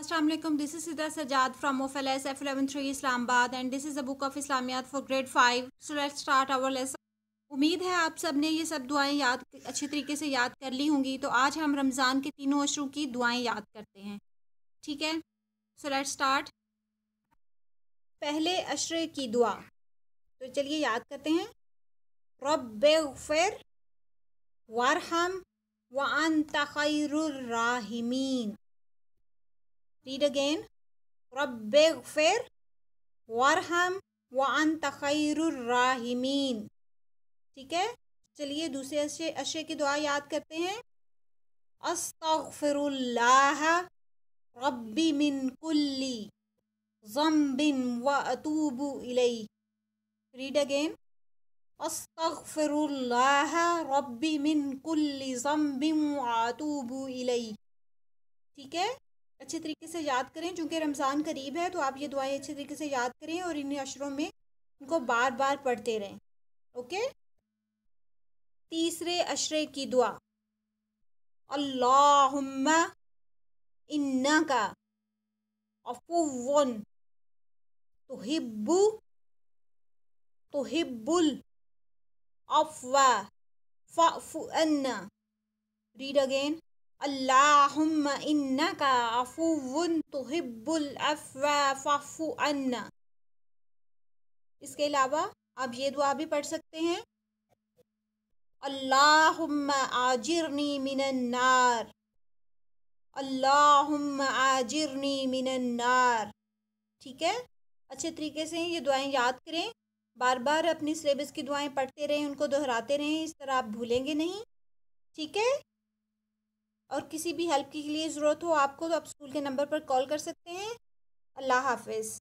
Aslam this is Syeda Sajjad from of L S F eleven three Islamabad and this is a book of Islamia for grade five so let start our lesson. उम्मीद है आप सब ने ये सब दुआएं याद अच्छे तरीके से याद कर ली होंगी तो आज हम रमज़ान के तीनों अशरू की दुआएं याद करते हैं ठीक है सो लेट स्टार्ट पहले अशरे की दुआ तो चलिए याद करते हैं रब फिर वारहम वन तखैर Read again. رب اغفر वरहम वान तखैरमीन ठीक है चलिए दूसरे अशे अशे की दुआ याद करते हैं अस्तफ़िरुल्लाह रब्बी मिन कुल्ली ज़म्बिन व अतूबु इलै रीड अगेन अस्तफ़िरुल्लाह रब्बी मिन कुल्ली ज़म्बिन व अतूबु इलै ठीक है अच्छे तरीके से याद करें चूँकि रमज़ान करीब है तो आप ये दुआएं अच्छे तरीके से याद करें और इन अशरों में उनको बार बार पढ़ते रहें ओके तीसरे अशरे की दुआ अल्लाहुम्मा इन्नका अफुवन तुहिब्बू तुहिब्बुल अफवा फ़ाफ़ु अन्ना रीड अगेन اللهم इन्नका عفو تحب العفو فاعف عنا इसके अलावा आप ये दुआ भी पढ़ सकते हैं من आजिरनी मिनन्नार अल्लाहुम्म من मिनन्नार ठीक है अच्छे तरीके से ये दुआएं याद करें बार बार अपनी सिलेबस की दुआएं पढ़ते रहें उनको दोहराते रहें इस तरह आप भूलेंगे नहीं ठीक है और किसी भी हेल्प के लिए ज़रूरत हो आपको तो आप स्कूल के नंबर पर कॉल कर सकते हैं अल्लाह हाफिज़